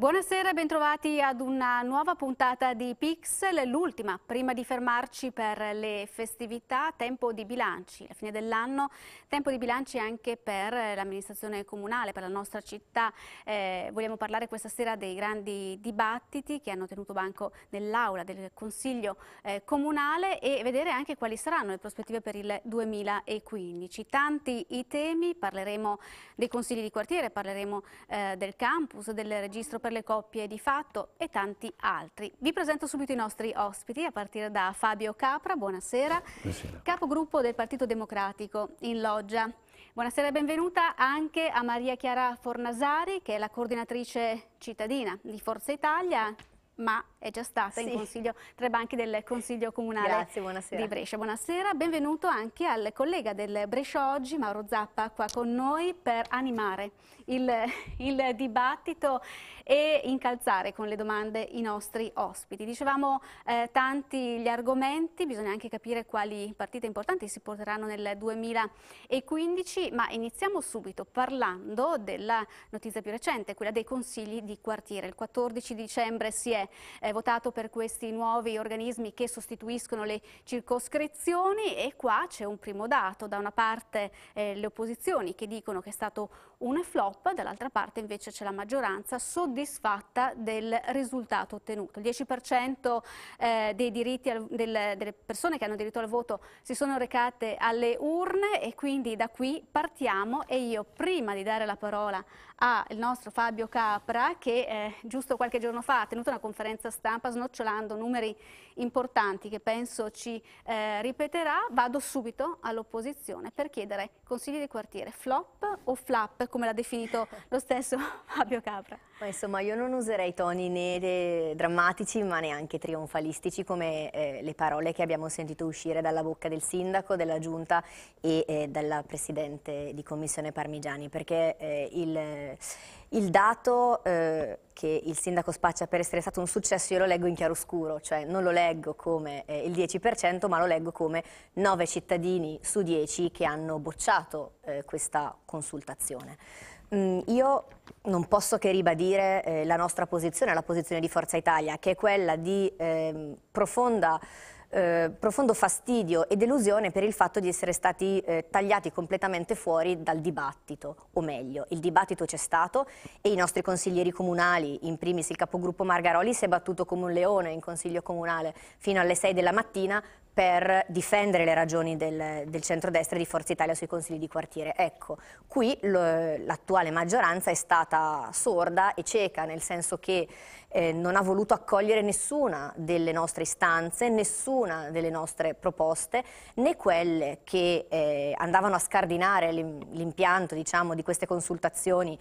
Buonasera e bentrovati ad una nuova puntata di Pixel, l'ultima prima di fermarci per le festività, tempo di bilanci, la fine dell'anno, tempo di bilanci anche per l'amministrazione comunale, per la nostra città. Eh, vogliamo parlare questa sera dei grandi dibattiti che hanno tenuto banco nell'aula del Consiglio eh, comunale e vedere anche quali saranno le prospettive per il 2015. Tanti i temi, parleremo dei consigli di quartiere, parleremo eh, del campus, del registro per per le coppie di fatto e tanti altri. Vi presento subito i nostri ospiti, a partire da Fabio Capra, buonasera, buonasera. capogruppo del Partito Democratico in Loggia. Buonasera e benvenuta anche a Maria Chiara Fornasari, che è la coordinatrice cittadina di Forza Italia, ma è già stata sì. in consiglio tra i banchi del Consiglio Comunale Grazie, di Brescia. Buonasera, benvenuto anche al collega del Brescia Oggi, Mauro Zappa, qua con noi per animare il, il dibattito e incalzare con le domande i nostri ospiti. Dicevamo eh, tanti gli argomenti, bisogna anche capire quali partite importanti si porteranno nel 2015, ma iniziamo subito parlando della notizia più recente, quella dei consigli di quartiere. Il 14 dicembre si è eh, votato per questi nuovi organismi che sostituiscono le circoscrizioni e qua c'è un primo dato, da una parte eh, le opposizioni che dicono che è stato una flop, dall'altra parte invece c'è la maggioranza soddisfatta del risultato ottenuto. Il 10% eh, dei diritti al, del, delle persone che hanno diritto al voto si sono recate alle urne e quindi da qui partiamo e io prima di dare la parola al nostro Fabio Capra che eh, giusto qualche giorno fa ha tenuto una conferenza conferenza stampa snocciolando numeri importanti che penso ci eh, ripeterà, vado subito all'opposizione per chiedere consigli di quartiere, flop o flap come l'ha definito lo stesso Fabio Capra? Ma insomma io non userei toni né eh, drammatici ma neanche trionfalistici come eh, le parole che abbiamo sentito uscire dalla bocca del sindaco, della giunta e eh, dalla presidente di commissione Parmigiani perché eh, il... Il dato eh, che il sindaco spaccia per essere stato un successo io lo leggo in chiaroscuro, cioè non lo leggo come eh, il 10% ma lo leggo come 9 cittadini su 10 che hanno bocciato eh, questa consultazione. Mm, io non posso che ribadire eh, la nostra posizione, la posizione di Forza Italia, che è quella di eh, profonda, eh, profondo fastidio e delusione per il fatto di essere stati eh, tagliati completamente fuori dal dibattito, o meglio, il dibattito c'è stato e i nostri consiglieri comunali, in primis il capogruppo Margaroli, si è battuto come un leone in consiglio comunale fino alle 6 della mattina per difendere le ragioni del, del centrodestra e di Forza Italia sui consigli di quartiere. Ecco, qui l'attuale maggioranza è stata sorda e cieca, nel senso che eh, non ha voluto accogliere nessuna delle nostre istanze, nessuna delle nostre proposte, né quelle che eh, andavano a scardinare l'impianto diciamo, di queste consultazioni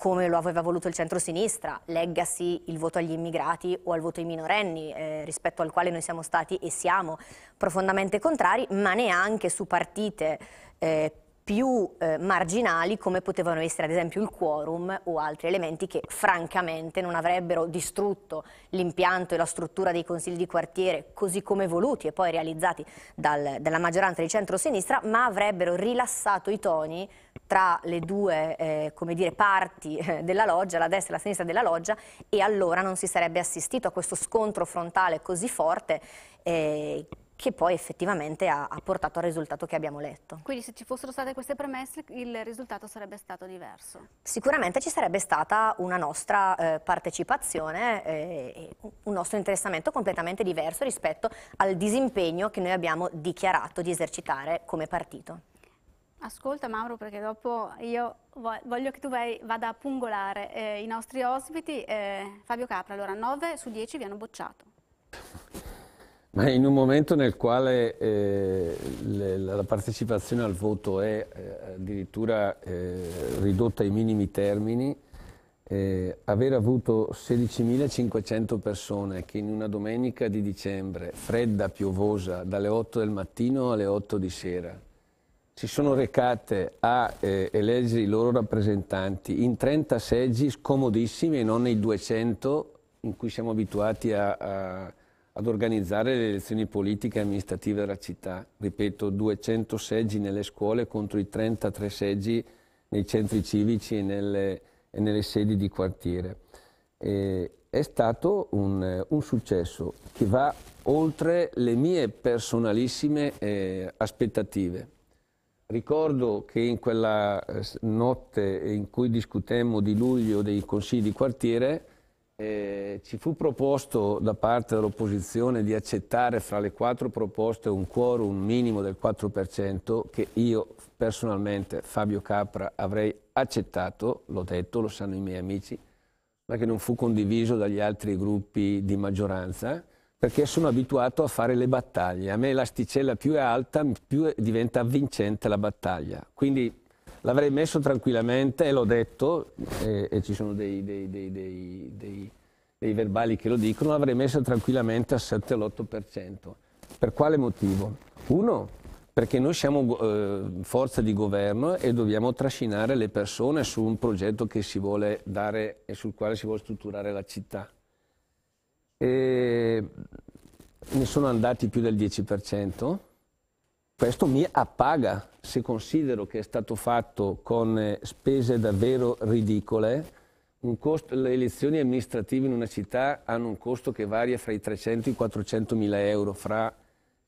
come lo aveva voluto il centrosinistra, leggasi il voto agli immigrati o al voto ai minorenni, eh, rispetto al quale noi siamo stati e siamo profondamente contrari, ma neanche su partite eh, più eh, marginali come potevano essere ad esempio il quorum o altri elementi che francamente non avrebbero distrutto l'impianto e la struttura dei consigli di quartiere così come voluti e poi realizzati dal, dalla maggioranza di centro-sinistra ma avrebbero rilassato i toni tra le due eh, dire, parti eh, della loggia, la destra e la sinistra della loggia e allora non si sarebbe assistito a questo scontro frontale così forte eh, che poi effettivamente ha, ha, portato al risultato che abbiamo letto. Quindi se ci fossero state queste premesse il risultato sarebbe stato diverso? Sicuramente ci sarebbe stata una nostra eh, partecipazione, eh, un nostro interessamento completamente diverso rispetto al disimpegno che noi abbiamo dichiarato di esercitare come partito. Ascolta Mauro perché dopo io voglio che tu vai, vada a pungolare eh, i nostri ospiti. Eh, Fabio Capra, allora 9 su 10 vi hanno bocciato. Ma in un momento nel quale eh, le, la partecipazione al voto è eh, addirittura eh, ridotta ai minimi termini, eh, aver avuto 16.500 persone che in una domenica di dicembre, fredda, piovosa, dalle 8 del mattino alle 8 di sera, si sono recate a eh, eleggere i loro rappresentanti in 30 seggi scomodissimi e non nei 200 in cui siamo abituati a, a ad organizzare le elezioni politiche e amministrative della città. Ripeto, 200 seggi nelle scuole contro i 33 seggi nei centri civici e nelle, e nelle sedi di quartiere. E è stato un, un, successo che va oltre le mie personalissime eh, aspettative. Ricordo che in quella eh, notte in cui discutemmo di luglio dei consigli di quartiere, eh, ci fu proposto da parte dell'opposizione di accettare fra le quattro proposte un quorum minimo del 4% che io personalmente, Fabio Capra, avrei accettato, l'ho detto, lo sanno i miei amici, ma che non fu condiviso dagli altri gruppi di maggioranza perché sono abituato a fare le battaglie. A me l'asticella più è alta, più diventa vincente la battaglia. Quindi l'avrei messo tranquillamente e l'ho detto, e, e ci sono dei, dei, dei, dei, verbali che lo dicono, l'avrei messo tranquillamente al 7-8%. Per quale motivo? Uno, perché noi siamo eh, forza di governo e dobbiamo trascinare le persone su un progetto che si vuole dare e sul quale si vuole strutturare la città. E ne sono andati più del 10%. Questo mi appaga se considero che è stato fatto con eh, spese davvero ridicole. Costo, le elezioni amministrative in una città hanno un costo che varia fra i 300 e i 400 mila euro, fra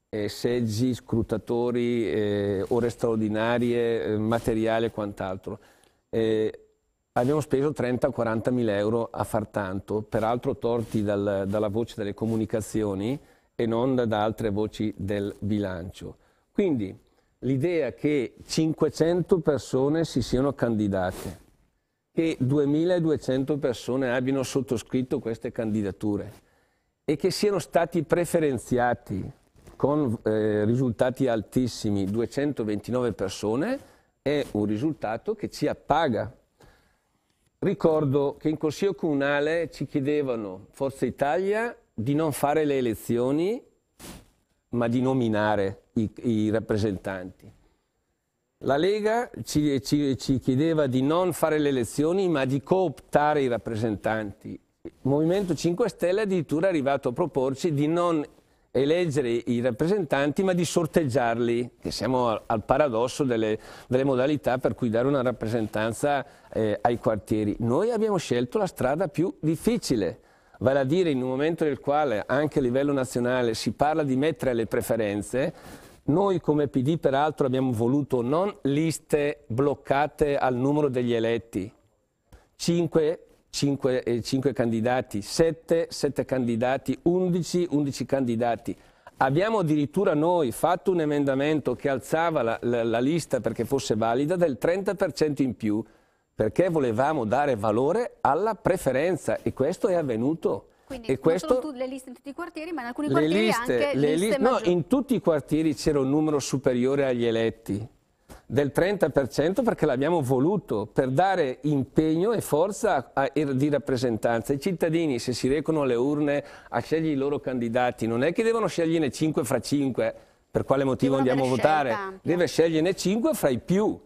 eh, seggi, scrutatori, eh, ore straordinarie, eh, materiale e quant'altro. Eh, abbiamo speso 30-40 mila euro a far tanto, peraltro torti dal, dalla voce delle comunicazioni e non da altre voci del bilancio. Quindi l'idea che 500 persone si siano candidate, che 2200 persone abbiano sottoscritto queste candidature e che siano stati preferenziati con eh, risultati altissimi 229 persone è un risultato che ci appaga. Ricordo che in Consiglio Comunale ci chiedevano Forza Italia di non fare le elezioni ma di nominare i, i rappresentanti. La Lega ci, ci, ci, chiedeva di non fare le elezioni ma di cooptare i rappresentanti. Il Movimento 5 Stelle addirittura è arrivato a proporci di non eleggere i rappresentanti ma di sorteggiarli, che siamo al, al paradosso delle, delle, modalità per cui dare una rappresentanza eh, ai quartieri. Noi abbiamo scelto la strada più difficile, vale a dire in un momento nel quale anche a livello nazionale si parla di mettere le preferenze, noi come PD peraltro abbiamo voluto non liste bloccate al numero degli eletti, 5, 5, 5 candidati, 7, 7 candidati, 11, 11 candidati. Abbiamo addirittura noi fatto un emendamento che alzava la, la, la lista perché fosse valida del 30% in più perché volevamo dare valore alla preferenza e questo è avvenuto. Quindi e questo, non le liste in tutti i quartieri, ma in alcuni quartieri liste, anche le liste li, No, in tutti i quartieri c'era un numero superiore agli eletti del 30% perché l'abbiamo voluto per dare impegno e forza a, a, di rappresentanza. I cittadini se si recono alle urne a scegliere i loro candidati non è che devono sceglierne 5 fra 5, per quale motivo devono andiamo a votare, ampia. deve sceglierne 5 fra i più.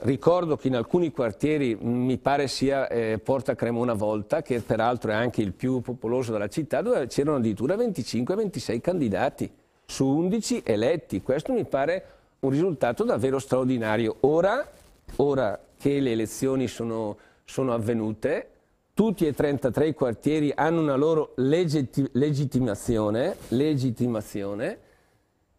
Ricordo che in alcuni quartieri, mi pare sia eh, Porta Cremona Volta, che peraltro è anche il più popoloso della città, dove c'erano addirittura 25-26 candidati su 11 eletti. Questo mi pare un risultato davvero straordinario. Ora, ora che le elezioni sono, sono, avvenute, tutti e 33 i quartieri hanno una loro legittimazione, legittimazione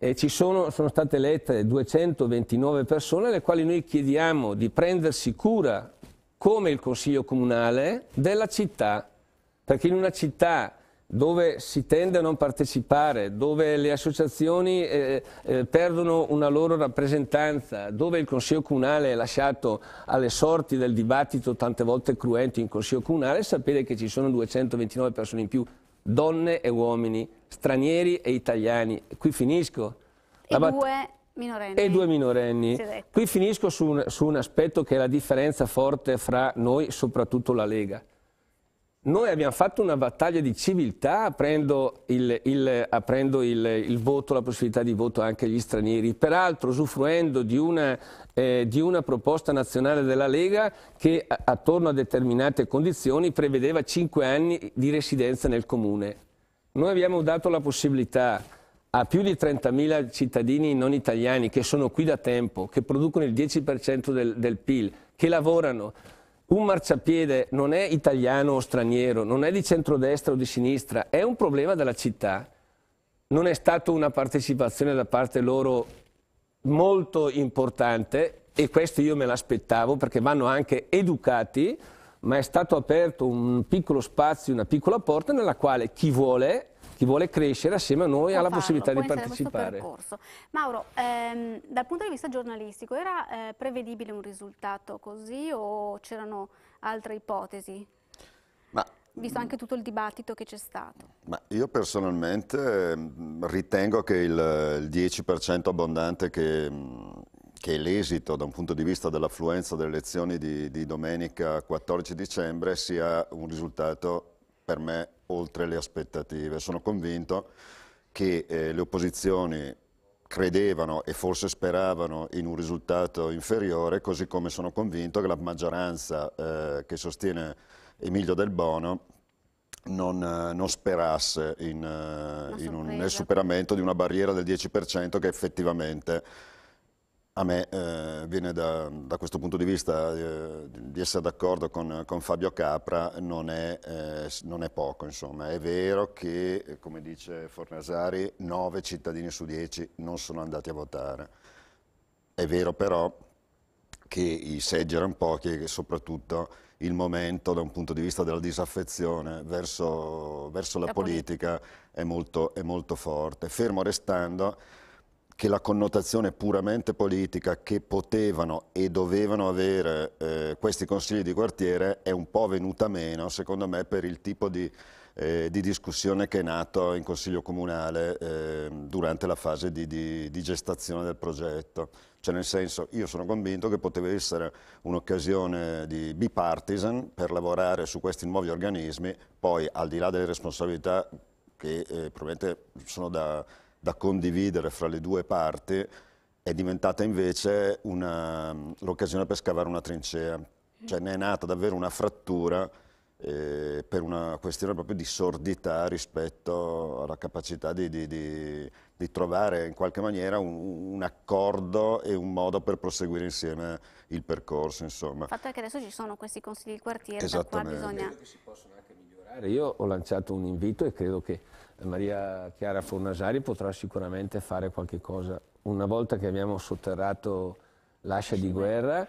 eh, ci sono, sono state elette 229 persone alle quali noi chiediamo di prendersi cura, come il Consiglio Comunale, della città. Perché in una città dove si tende a non partecipare, dove le associazioni eh, eh, perdono una loro rappresentanza, dove il Consiglio Comunale è lasciato alle sorti del dibattito tante volte cruento in Consiglio Comunale, sapere che ci sono 229 persone in più donne e uomini, stranieri e italiani. Qui finisco. E bat- due minorenni. E due minorenni. Qui finisco su un, su un aspetto che è la differenza forte fra noi, soprattutto la Lega. Noi abbiamo fatto una battaglia di civiltà aprendo, il, il, aprendo il, il, voto, la possibilità di voto anche agli stranieri, peraltro usufruendo di una, eh, di una proposta nazionale della Lega che attorno a determinate condizioni prevedeva 5 anni di residenza nel comune. Noi abbiamo dato la possibilità a più di 30.000 cittadini non italiani che sono qui da tempo, che producono il 10% del, del PIL, che lavorano, un marciapiede non è italiano o straniero, non è di centrodestra o di sinistra, è un problema della città. Non è stata una partecipazione da parte loro molto importante e questo io me l'aspettavo perché vanno anche educati, ma è stato aperto un piccolo spazio, una piccola porta nella quale chi vuole chi vuole crescere assieme a noi ha la possibilità di partecipare. Mauro, ehm, dal punto di vista giornalistico era eh, prevedibile un risultato così o c'erano altre ipotesi? Ma, Visto anche tutto il dibattito che c'è stato. io personalmente ehm, ritengo che il, il 10% abbondante che, che l'esito da un punto di vista dell'affluenza delle elezioni di, di, domenica 14 dicembre sia un risultato per me oltre le aspettative. Sono convinto che eh, le opposizioni credevano e forse speravano in un risultato inferiore, così come sono convinto che la maggioranza eh, che sostiene Emilio Del Bono non, eh, non sperasse in, eh, in un, nel superamento di una barriera del 10% che effettivamente a me eh, viene da, da, questo punto di vista eh, di essere d'accordo con, con, Fabio Capra non è, eh, non è, poco, insomma. È vero che, eh, come dice Fornasari, nove cittadini su dieci non sono andati a votare. È vero però che i seggi erano pochi e che soprattutto il momento da un punto di vista della disaffezione verso, verso la, la politica, politica è, molto, è molto forte. Fermo restando che la connotazione puramente politica che potevano e dovevano avere eh, questi consigli di quartiere è un po' venuta meno, secondo me, per il tipo di, eh, di discussione che è nato in Consiglio Comunale eh, durante la fase di, di, di, gestazione del progetto. Cioè nel senso, io sono convinto che poteva essere un'occasione di bipartisan per lavorare su questi nuovi organismi, poi al di là delle responsabilità che eh, probabilmente sono da da condividere fra le due parti è diventata invece l'occasione per scavare una trincea. Cioè ne è nata davvero una frattura eh, per una questione proprio di sordità rispetto alla capacità di, di, di, di trovare in qualche maniera un, un, accordo e un modo per proseguire insieme il percorso. Insomma. Il fatto è che adesso ci sono questi consigli di quartiere, da qua bisogna... Io ho lanciato un invito e credo che Maria Chiara Fornasari potrà sicuramente fare qualche cosa. Una volta che abbiamo sotterrato l'ascia di guerra,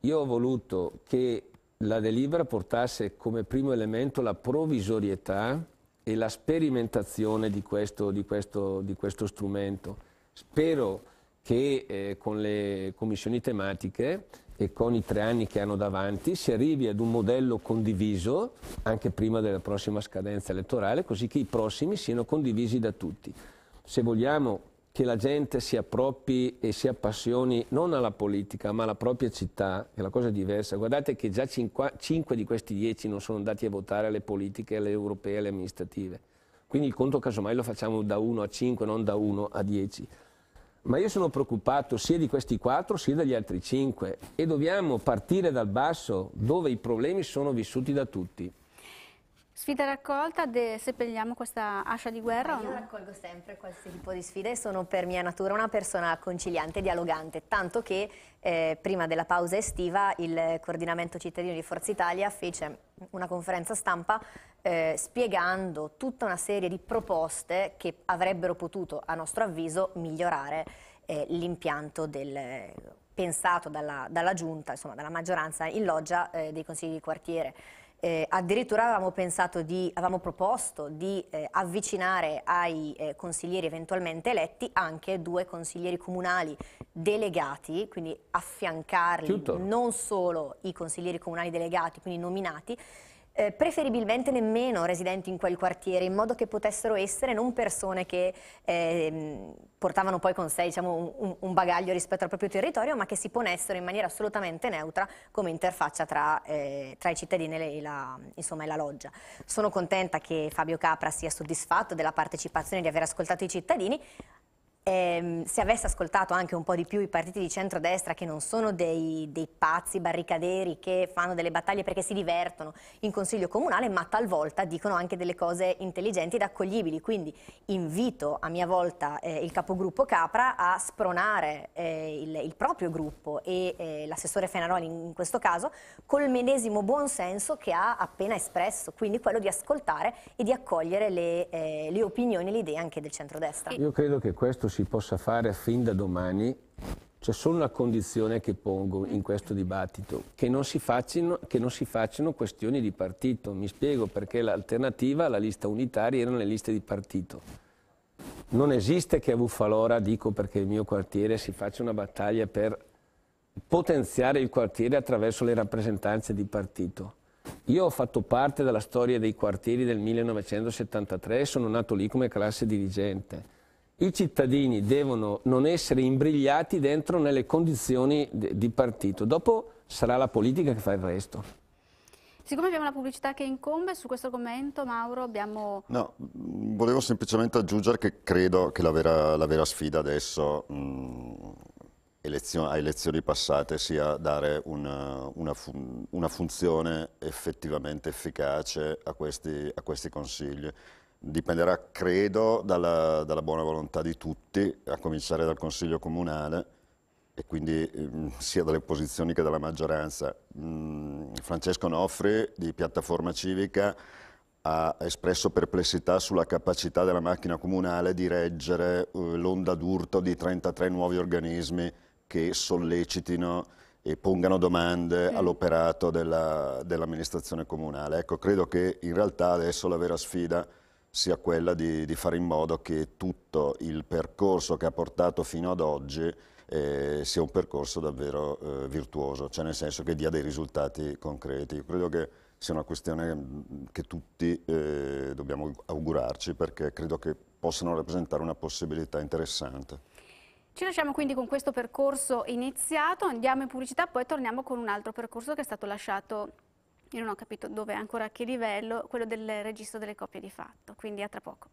io ho voluto che la delibera portasse come primo elemento la provvisorietà e la sperimentazione di questo, di questo, di questo strumento. Spero che eh, con le commissioni tematiche e con i tre anni che hanno davanti si arrivi ad un modello condiviso anche prima della prossima scadenza elettorale, così che i prossimi siano condivisi da tutti. Se vogliamo che la gente si appropri e si appassioni non alla politica ma alla propria città, è la cosa diversa. Guardate che già 5 di questi 10 non sono andati a votare alle politiche, alle europee, alle amministrative. Quindi il conto casomai lo facciamo da 1 a 5, non da 1 a 10. Ma io sono preoccupato sia di questi quattro sia degli altri cinque e dobbiamo partire dal basso dove i problemi sono vissuti da tutti. Sfida raccolta, seppelliamo questa ascia di guerra? Io raccolgo sempre qualsiasi tipo di sfida e sono per mia natura una persona conciliante e dialogante, tanto che eh, prima della pausa estiva il coordinamento cittadino di Forza Italia fece una conferenza stampa eh, spiegando tutta una serie di proposte che avrebbero potuto, a nostro avviso, migliorare eh, l'impianto del pensato dalla, dalla giunta, insomma dalla maggioranza in loggia eh, dei consigli di quartiere. Eh, addirittura avevamo, pensato di, avevamo proposto di eh, avvicinare ai eh, consiglieri eventualmente eletti anche due consiglieri comunali delegati, quindi affiancarli Tutto. non solo i consiglieri comunali delegati, quindi nominati, eh, preferibilmente nemmeno residenti in quel quartiere, in modo che potessero essere non persone che eh, portavano poi con sé diciamo, un, un, bagaglio rispetto al proprio territorio, ma che si ponessero in maniera assolutamente neutra come interfaccia tra, eh, tra i cittadini e la, insomma, e la loggia. Sono contenta che Fabio Capra sia soddisfatto della partecipazione di aver ascoltato i cittadini, ehm, se avesse ascoltato anche un po' di più i partiti di centrodestra che non sono dei, dei pazzi barricaderi che fanno delle battaglie perché si divertono in consiglio comunale, ma talvolta dicono anche delle cose intelligenti ed accoglibili. Quindi invito a mia volta eh, il capogruppo Capra a spronare eh, il, il, proprio gruppo e eh, l'assessore Fenaroli in, in questo caso col medesimo buonsenso che ha appena espresso, quindi quello di ascoltare e di accogliere le, eh, le opinioni e le idee anche del centrodestra. Io credo che questo si possa fare fin da domani, c'è solo una condizione che pongo in questo dibattito, che non si facciano, non si facciano questioni di partito. Mi spiego perché l'alternativa alla lista unitaria erano le liste di partito. Non esiste che a Buffalora, dico perché il mio quartiere, si faccia una battaglia per potenziare il quartiere attraverso le rappresentanze di partito. Io ho fatto parte della storia dei quartieri del 1973 e sono nato lì come classe dirigente i cittadini devono non essere imbrigliati dentro nelle condizioni di partito, dopo sarà la politica che fa il resto. Siccome abbiamo la pubblicità che incombe su questo argomento, Mauro, abbiamo... No, volevo semplicemente aggiungere che credo che la vera, la vera sfida adesso mh, mm, elezioni, a elezioni passate sia dare una, una, fun una funzione effettivamente efficace a questi, a questi consigli dipenderà, credo, dalla, dalla, buona volontà di tutti, a cominciare dal Consiglio Comunale e quindi eh, sia dalle opposizioni che dalla maggioranza. Mm, Francesco Nofri di Piattaforma Civica ha espresso perplessità sulla capacità della macchina comunale di reggere eh, l'onda d'urto di 33 nuovi organismi che sollecitino e pongano domande mm. all'operato dell'amministrazione comunale. Ecco, credo che in realtà adesso la vera sfida sia quella di, di, fare in modo che tutto il percorso che ha portato fino ad oggi eh, sia un percorso davvero eh, virtuoso, cioè nel senso che dia dei risultati concreti. Io credo che sia una questione mm, che tutti eh, dobbiamo augurarci perché credo che possano rappresentare una possibilità interessante. Ci lasciamo quindi con questo percorso iniziato, andiamo in pubblicità, poi torniamo con un altro percorso che è stato lasciato io non ho capito dove ancora a che livello quello del registro delle coppie di fatto, quindi a tra poco.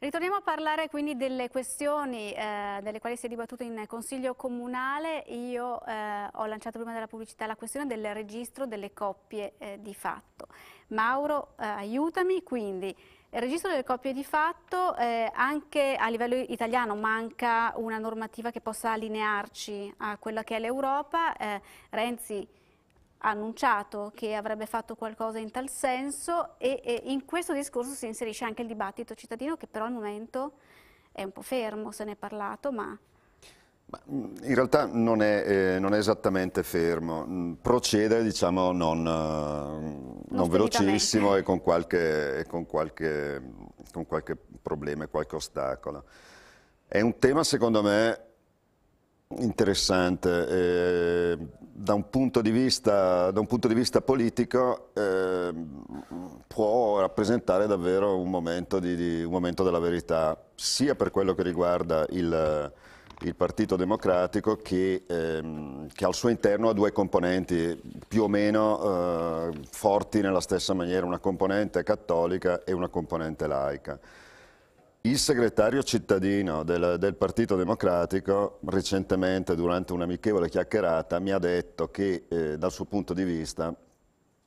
Ritorniamo a parlare quindi delle questioni eh, delle quali si è dibattuto in Consiglio Comunale. Io eh, ho lanciato prima della pubblicità la questione del registro delle coppie eh, di fatto. Mauro, eh, aiutami quindi. Il registro delle coppie di fatto, eh, anche a livello italiano manca una normativa che possa allinearci a quella che è l'Europa. Eh, Renzi annunciato che avrebbe fatto qualcosa in tal senso e, e in questo discorso si inserisce anche il dibattito cittadino che però al momento è un po' fermo, se ne è parlato, ma mm, in realtà non è, eh, non è, esattamente fermo, mm, procede diciamo non, eh, non, velocissimo e con qualche, con qualche, con qualche problema e qualche ostacolo. È un tema secondo me interessante. Eh, da, un vista, da, un punto di vista, politico eh, può rappresentare davvero un momento, di, di, un momento, della verità, sia per quello che riguarda il, il Partito Democratico che, ehm, che, al suo interno ha due componenti più o meno eh, forti nella stessa maniera, una componente cattolica e una componente laica. Il segretario cittadino del, del, Partito Democratico recentemente durante un'amichevole chiacchierata mi ha detto che eh, dal suo punto di vista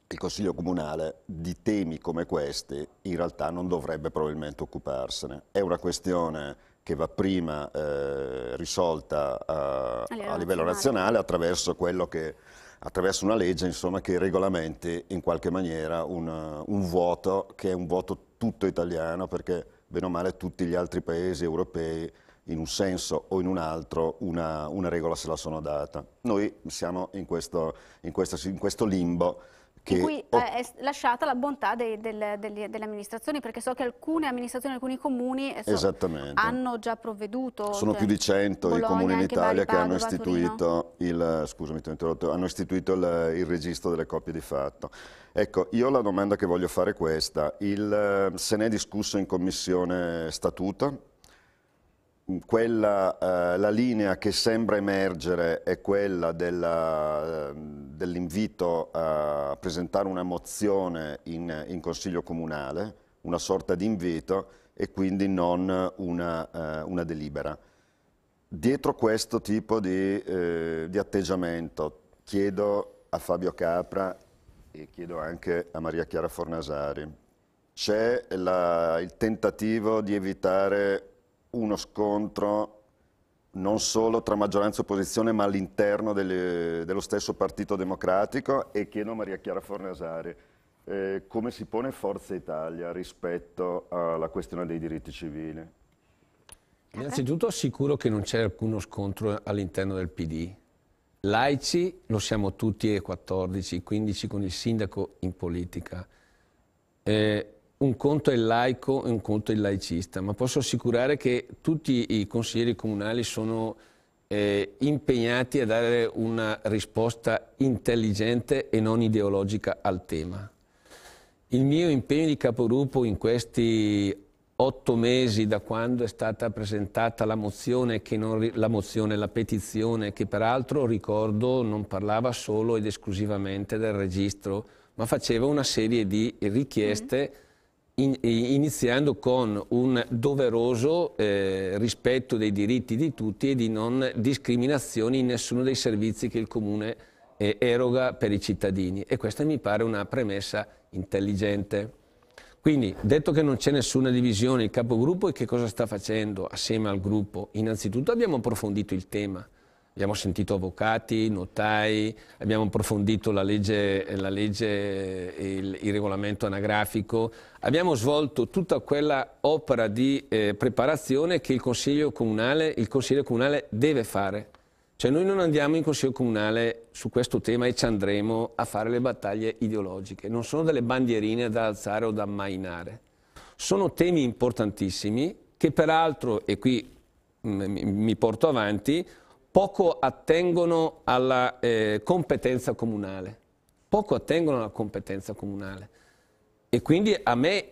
il Consiglio Comunale di temi come questi in realtà non dovrebbe probabilmente occuparsene. È una questione che va prima eh, risolta a, a, livello nazionale attraverso, che, attraverso una legge insomma, che regolamenti in qualche maniera un, un voto che è un vuoto tutto italiano perché bene o male tutti gli altri paesi europei in un senso o in un altro una, una regola se la sono data. Noi siamo in questo, in questo, in questo limbo di cui oh. è lasciata la bontà dei, del, delle, delle, amministrazioni, perché so che alcune amministrazioni, alcuni comuni eh, so, hanno già provveduto. Sono cioè, più di 100 Bologna, i comuni in Italia che hanno istituito, il, scusami, hanno istituito, il, il registro delle coppie di fatto. Ecco, io la domanda che voglio fare è questa. Il, eh, se ne è discusso in commissione statuta, quella, eh, la linea che sembra emergere è quella dell'invito a presentare una mozione in, in, Consiglio Comunale, una sorta di invito e quindi non una, eh, una delibera. Dietro questo tipo di, eh, di atteggiamento chiedo a Fabio Capra e chiedo anche a Maria Chiara Fornasari, c'è il tentativo di evitare uno scontro non solo tra maggioranza e opposizione ma all'interno dello stesso Partito Democratico e chiedo a Maria Chiara Fornasari eh, come si pone Forza Italia rispetto alla questione dei diritti civili? Innanzitutto assicuro che non c'è alcuno scontro all'interno del PD. Laici lo siamo tutti e 14, 15 con il sindaco in politica. Eh, un conto è il laico e un conto è il laicista, ma posso assicurare che tutti i consiglieri comunali sono eh, impegnati a dare una risposta intelligente e non ideologica al tema. Il mio impegno di capogruppo in questi otto mesi da quando è stata presentata la mozione, non, la mozione, la petizione, che peraltro ricordo non parlava solo ed esclusivamente del registro, ma faceva una serie di richieste. Mm in, eh, iniziando con un doveroso eh, rispetto dei diritti di tutti e di non discriminazioni in nessuno dei servizi che il Comune eh, eroga per i cittadini. E questa mi pare una premessa intelligente. Quindi, detto che non c'è nessuna divisione, il capogruppo e che cosa sta facendo assieme al gruppo? Innanzitutto abbiamo approfondito il tema, abbiamo sentito avvocati, notai, abbiamo approfondito la legge, la legge il, il, regolamento anagrafico, abbiamo svolto tutta quella opera di eh, preparazione che il consiglio, comunale, il consiglio comunale deve fare. Cioè noi non andiamo in Consiglio Comunale su questo tema e ci andremo a fare le battaglie ideologiche. Non sono delle bandierine da alzare o da ammainare. Sono temi importantissimi che peraltro, e qui mh, mm, mi porto avanti, poco attengono alla eh, competenza comunale, poco attengono alla competenza comunale. E quindi a me,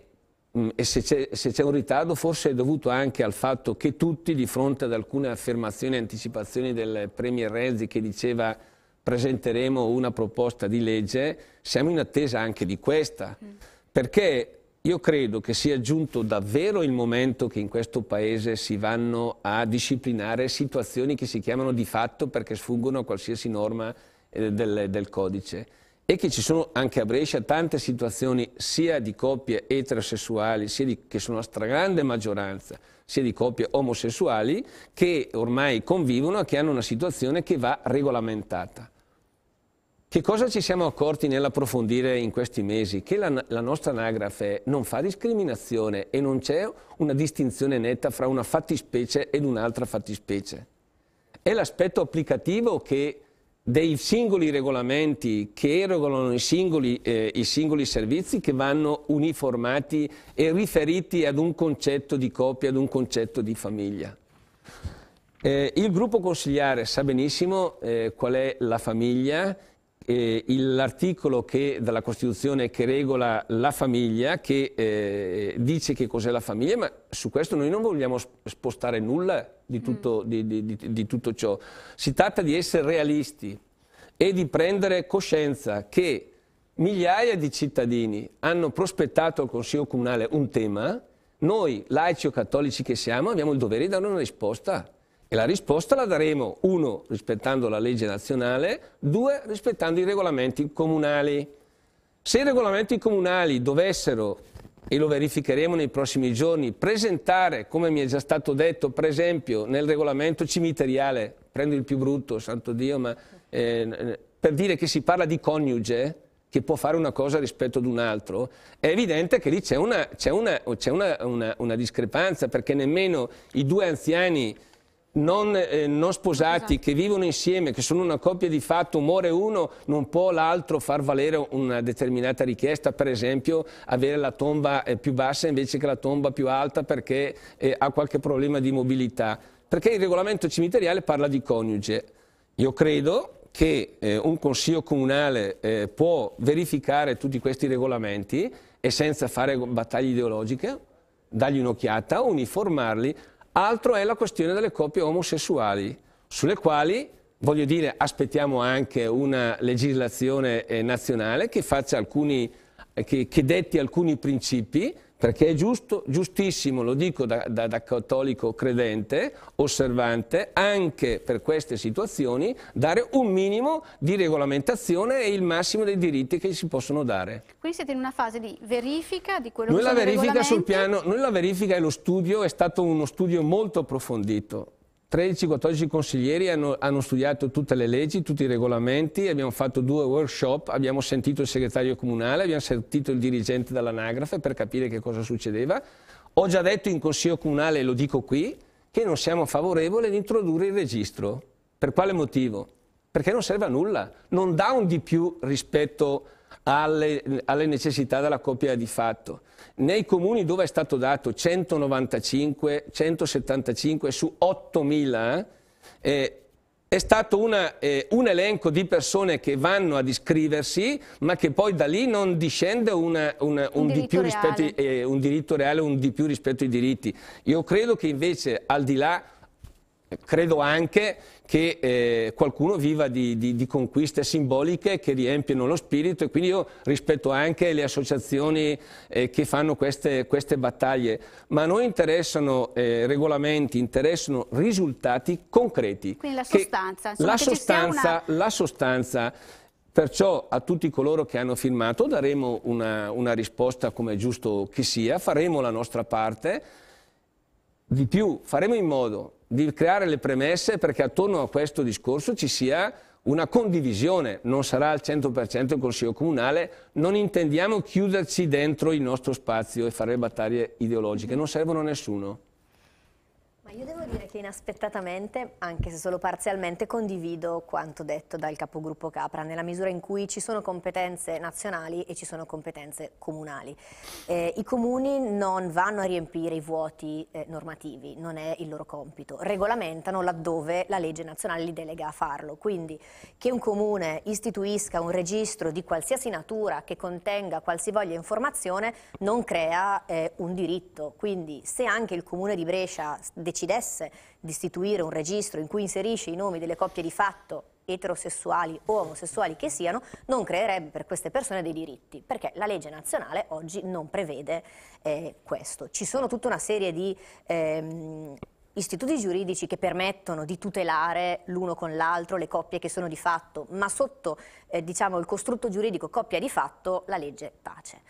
mh, mm, e se c'è, se c'è un ritardo, forse è dovuto anche al fatto che tutti, di fronte ad alcune affermazioni e anticipazioni del Premier Renzi che diceva presenteremo una proposta di legge, siamo in attesa anche di questa. Mm. Perché io credo che sia giunto davvero il momento che in questo Paese si vanno a disciplinare situazioni che si chiamano di fatto perché sfuggono a qualsiasi norma eh, del, del, codice e che ci sono anche a Brescia tante situazioni sia di coppie eterosessuali, sia di, che sono la stragrande maggioranza, sia di coppie omosessuali, che ormai convivono e che hanno una situazione che va regolamentata. Che cosa ci siamo accorti nell'approfondire in questi mesi? Che la, la nostra anagrafe non fa discriminazione e non c'è una distinzione netta fra una fattispecie ed un'altra fattispecie. È l'aspetto applicativo che dei singoli regolamenti che erogano i singoli, eh, i singoli, servizi che vanno uniformati e riferiti ad un concetto di coppia, ad un concetto di famiglia. Eh, il gruppo consigliare sa benissimo eh, qual è la famiglia eh, l'articolo della Costituzione che regola la famiglia, che eh, dice che cos'è la famiglia, ma su questo noi non vogliamo spostare nulla di tutto, mm. di, di, di tutto ciò. Si tratta di essere realisti e di prendere coscienza che migliaia di cittadini hanno prospettato al Consiglio Comunale un tema, noi laici o cattolici che siamo abbiamo il dovere di dare una risposta la risposta la daremo, uno, rispettando la legge nazionale, due, rispettando i regolamenti comunali. Se i regolamenti comunali dovessero, e lo verificheremo nei prossimi giorni, presentare, come mi è già stato detto, per esempio nel regolamento cimiteriale, prendo il più brutto, santo Dio, ma eh, per dire che si parla di coniuge, che può fare una cosa rispetto ad un altro, è evidente che lì c'è una, una, una, una discrepanza, perché nemmeno i due anziani non, eh, non, sposati, esatto. che vivono insieme, che sono una coppia di fatto, muore uno, non può l'altro far valere una determinata richiesta, per esempio avere la tomba eh, più bassa invece che la tomba più alta perché eh, ha qualche problema di mobilità. Perché il regolamento cimiteriale parla di coniuge. Io credo che eh, un consiglio comunale eh, può verificare tutti questi regolamenti e senza fare battaglie ideologiche, dargli un'occhiata, uniformarli, Altro è la questione delle coppie omosessuali, sulle quali, voglio dire, aspettiamo anche una legislazione eh, nazionale che, alcuni, eh, che, che detti alcuni principi perché è giusto, giustissimo, lo dico da, da, da, cattolico credente, osservante, anche per queste situazioni dare un minimo di regolamentazione e il massimo dei diritti che si possono dare. Quindi siete in una fase di verifica di quello noi che la sono verifica sul piano, Noi la verifica e lo studio è stato uno studio molto approfondito, 13-14 consiglieri hanno, hanno, studiato tutte le leggi, tutti i regolamenti, abbiamo fatto due workshop, abbiamo sentito il segretario comunale, abbiamo sentito il dirigente dall'anagrafe per capire che cosa succedeva. Ho già detto in consiglio comunale, e lo dico qui, che non siamo favorevoli ad introdurre il registro. Per quale motivo? Perché non serve a nulla, non dà un di più rispetto a alle, alle necessità della coppia di fatto. Nei comuni dove è stato dato 195, 175 su 8.000 eh, eh, è stato una, eh, un elenco di persone che vanno ad iscriversi, ma che poi da lì non discende una, una, un, un, più rispetto, eh, un diritto reale, un di più rispetto ai diritti. Io credo che invece, al di là Credo anche che eh, qualcuno viva di, di, di, conquiste simboliche che riempiono lo spirito e quindi io rispetto anche le associazioni eh, che fanno queste, queste, battaglie, ma a noi interessano eh, regolamenti, interessano risultati concreti. Quindi la sostanza. Insomma, la, sostanza una... la sostanza. Perciò a tutti coloro che hanno firmato daremo una, una risposta come è giusto che sia, faremo la nostra parte. Di più, faremo in modo di creare le premesse perché attorno a questo discorso ci sia una condivisione, non sarà al 100% il Consiglio Comunale, non intendiamo chiuderci dentro il nostro spazio e fare battaglie ideologiche, non servono a nessuno. Ma io devo dire che inaspettatamente, anche se solo parzialmente, condivido quanto detto dal capogruppo Capra, nella misura in cui ci sono competenze nazionali e ci sono competenze comunali. Eh, I comuni non vanno a riempire i vuoti eh, normativi, non è il loro compito, regolamentano laddove la legge nazionale li delega a farlo. Quindi che un comune istituisca un registro di qualsiasi natura che contenga qualsivoglia informazione non crea eh, un diritto. Quindi se anche il comune di Brescia decide decidesse di istituire un registro in cui inserisce i nomi delle coppie di fatto eterosessuali o omosessuali che siano, non creerebbe per queste persone dei diritti, perché la legge nazionale oggi non prevede eh, questo. Ci sono tutta una serie di ehm, istituti giuridici che permettono di tutelare l'uno con l'altro le coppie che sono di fatto, ma sotto eh, diciamo, il costrutto giuridico coppia di fatto la legge tace.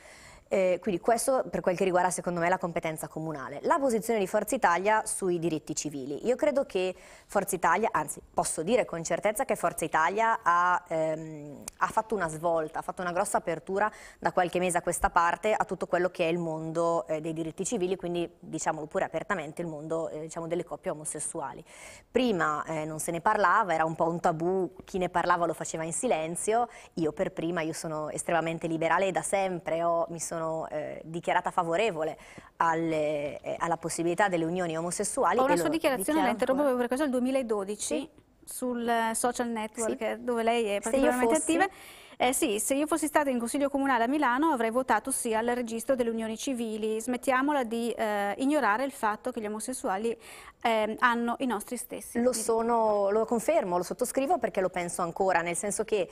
Eh, quindi questo per quel che riguarda secondo me la competenza comunale. La posizione di Forza Italia sui diritti civili. Io credo che Forza Italia, anzi posso dire con certezza che Forza Italia ha, ehm, ha fatto una svolta, ha fatto una grossa apertura da qualche mese a questa parte a tutto quello che è il mondo eh, dei diritti civili, quindi diciamolo pure apertamente il mondo eh, diciamo, delle coppie omosessuali. Prima eh, non se ne parlava, era un po' un tabù, chi ne parlava lo faceva in silenzio, io per prima, io sono estremamente liberale e da sempre ho, mi sono sono eh, dichiarata favorevole alle, eh, alla possibilità delle unioni omosessuali. Ho una sua dichiarazione, la interrompo ancora. perché è il 2012 sì. sul eh, social network sì. dove lei è particolarmente attiva. Eh sì, se io fossi stata in Consiglio Comunale a Milano avrei votato sì al registro delle unioni civili. Smettiamola di eh, ignorare il fatto che gli omosessuali eh, hanno i nostri stessi. Lo, sono, lo confermo, lo sottoscrivo perché lo penso ancora, nel senso che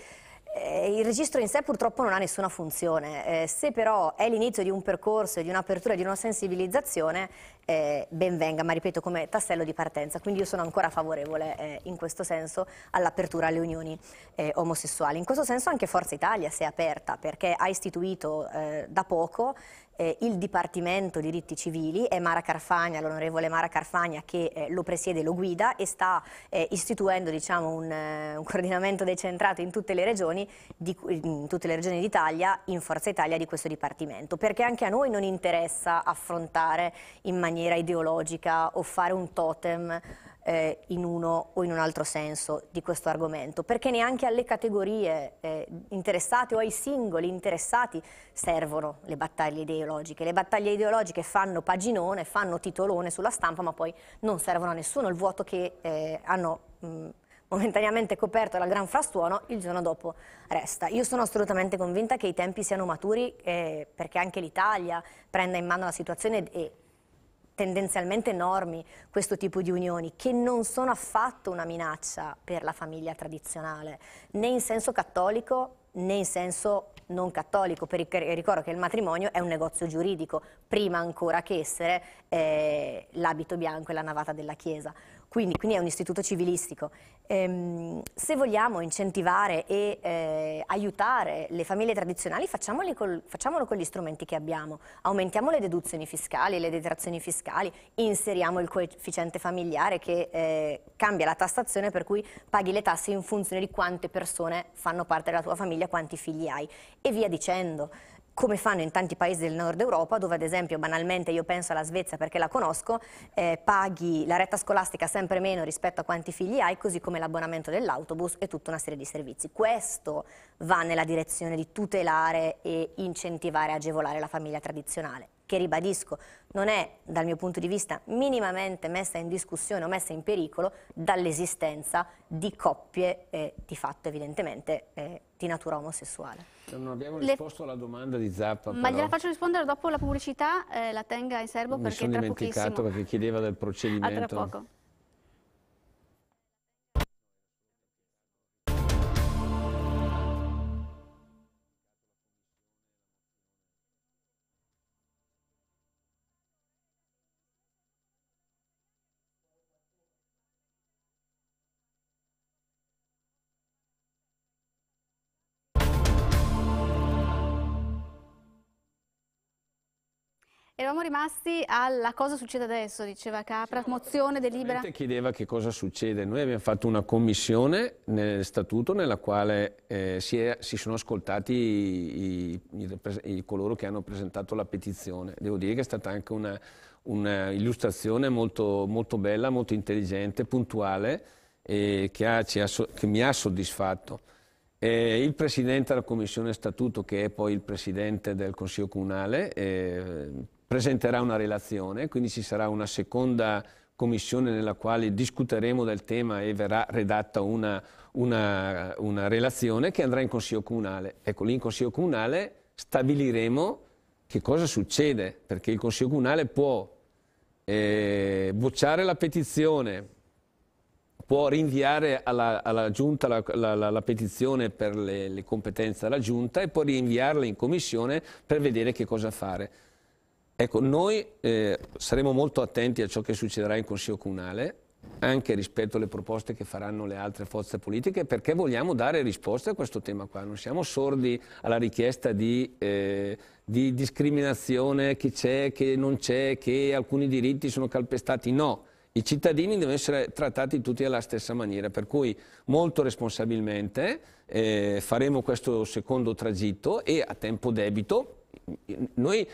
eh, il registro in sé purtroppo non ha nessuna funzione, eh, se però è l'inizio di un percorso, di un'apertura, di una sensibilizzazione, eh, ben venga, ma ripeto come tassello di partenza, quindi io sono ancora favorevole eh, in questo senso all'apertura alle unioni eh, omosessuali. In questo senso anche Forza Italia si è aperta perché ha istituito da poco eh, il Dipartimento Diritti Civili, è Mara Carfagna, l'onorevole Mara Carfagna che eh, lo presiede e lo guida e sta eh, istituendo diciamo, un, eh, un, coordinamento decentrato in tutte le regioni d'Italia, in, in Forza Italia di questo Dipartimento, perché anche a noi non interessa affrontare in maniera ideologica o fare un totem eh, in uno o in un altro senso di questo argomento, perché neanche alle categorie eh, interessate o ai singoli interessati servono le battaglie ideologiche. Le battaglie ideologiche fanno paginone, fanno titolone sulla stampa, ma poi non servono a nessuno. Il vuoto che eh, hanno... Mh, mm, momentaneamente coperto dal gran frastuono, il giorno dopo resta. Io sono assolutamente convinta che i tempi siano maturi eh, perché anche l'Italia prenda in mano la situazione e tendenzialmente enormi questo tipo di unioni, che non sono affatto una minaccia per la famiglia tradizionale, né in senso cattolico né in senso non cattolico, perché ricordo che il matrimonio è un negozio giuridico, prima ancora che essere eh, l'abito bianco e la navata della Chiesa. Quindi, quindi, è un istituto civilistico. Ehm, se vogliamo incentivare e eh, aiutare le famiglie tradizionali, col, facciamolo con gli strumenti che abbiamo. Aumentiamo le deduzioni fiscali, le detrazioni fiscali, inseriamo il coefficiente familiare che eh, cambia la tassazione per cui paghi le tasse in funzione di quante persone fanno parte della tua famiglia, quanti figli hai e via dicendo come fanno in tanti paesi del nord Europa, dove ad esempio banalmente io penso alla Svezia perché la conosco, eh, paghi la retta scolastica sempre meno rispetto a quanti figli hai, così come l'abbonamento dell'autobus e tutta una serie di servizi. Questo va nella direzione di tutelare e incentivare e agevolare la famiglia tradizionale che ribadisco non è dal mio punto di vista minimamente messa in discussione o messa in pericolo dall'esistenza di coppie eh, di fatto evidentemente eh, di natura omosessuale. Non abbiamo Le... risposto alla domanda di Zappa. Ma però. gliela faccio rispondere dopo la pubblicità, eh, la tenga in serbo Mi perché tra pochissimo. Mi sono dimenticato perché chiedeva del procedimento. A tra poco. Eravamo rimasti alla cosa succede adesso, diceva Capra, mozione, delibera. chiedeva che cosa succede. Noi abbiamo fatto una commissione nel statuto nella quale eh, si, è, si, sono ascoltati i, i, i, coloro che hanno presentato la petizione. Devo dire che è stata anche un'illustrazione molto, molto, bella, molto intelligente, puntuale, e che, ha, ha, che mi ha soddisfatto. Eh, il Presidente della Commissione Statuto, che è poi il Presidente del Consiglio Comunale, eh, presenterà una relazione, quindi ci sarà una seconda commissione nella quale discuteremo del tema e verrà redatta una, una, una relazione che andrà in Consiglio Comunale. Ecco, lì in Consiglio Comunale stabiliremo che cosa succede, perché il Consiglio Comunale può eh, bocciare la petizione, può rinviare alla, alla Giunta la, la, la, la, petizione per le, le competenze della Giunta e può rinviarla in Commissione per vedere che cosa fare. Ecco, noi eh, saremo molto attenti a ciò che succederà in Consiglio Comunale, anche rispetto alle proposte che faranno le altre forze politiche, perché vogliamo dare risposte a questo tema qua. Non siamo sordi alla richiesta di, eh, di discriminazione che c'è, che non c'è, che alcuni diritti sono calpestati. No, i cittadini devono essere trattati tutti alla stessa maniera, per cui molto responsabilmente eh, faremo questo secondo tragitto e a tempo debito. Noi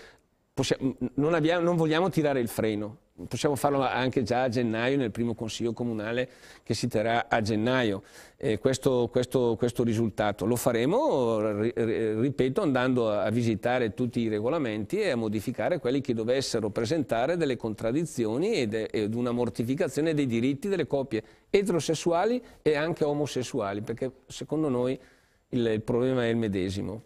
possiamo, non, abbiamo, non vogliamo tirare il freno, possiamo farlo anche già a gennaio nel primo consiglio comunale che si terrà a gennaio eh, questo, questo, questo, risultato lo faremo ripeto andando a visitare tutti i regolamenti e a modificare quelli che dovessero presentare delle contraddizioni ed, ed una mortificazione dei diritti delle coppie eterosessuali e anche omosessuali perché secondo noi il, il problema è il medesimo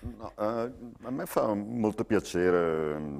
No, eh, a me fa molto piacere mm,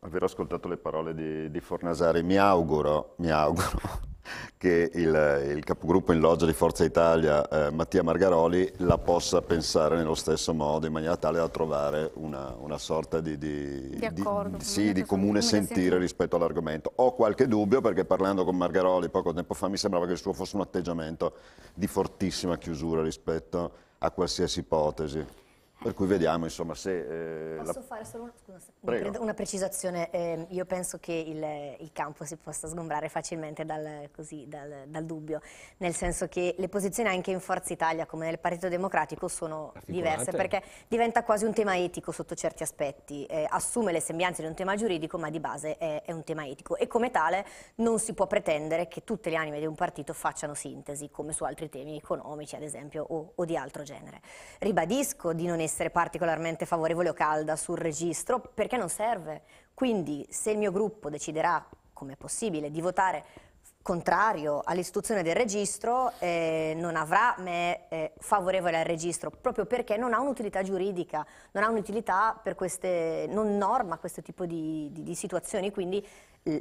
aver ascoltato le parole di, di Fornasari. Mi auguro, mi auguro che il, il, capogruppo in loggia di Forza Italia, eh, Mattia Margaroli, la possa pensare nello stesso modo, in maniera tale da trovare una, una sorta di, di, di, accordo, di sì, comune, comune sentire rispetto all'argomento. Ho qualche dubbio perché parlando con Margaroli poco tempo fa mi sembrava che il suo fosse un atteggiamento di fortissima chiusura rispetto a qualsiasi ipotesi. Per cui vediamo insomma se... Eh, Posso la... fare solo scusa, una, una, precisazione? Eh, io penso che il, il, campo si possa sgombrare facilmente dal, così, dal, dal, dubbio, nel senso che le posizioni anche in Forza Italia come nel Partito Democratico sono diverse perché diventa quasi un tema etico sotto certi aspetti, eh, assume le sembianze di un tema giuridico ma di base è, è, un tema etico e come tale non si può pretendere che tutte le anime di un partito facciano sintesi come su altri temi economici ad esempio o, o di altro genere. Ribadisco di non essere essere particolarmente favorevole o calda sul registro perché non serve. Quindi se il mio gruppo deciderà, come è possibile, di votare contrario all'istituzione del registro eh, non avrà me eh, favorevole al registro proprio perché non ha un'utilità giuridica, non ha un'utilità per queste, non norma questo tipo di, di, di situazioni, quindi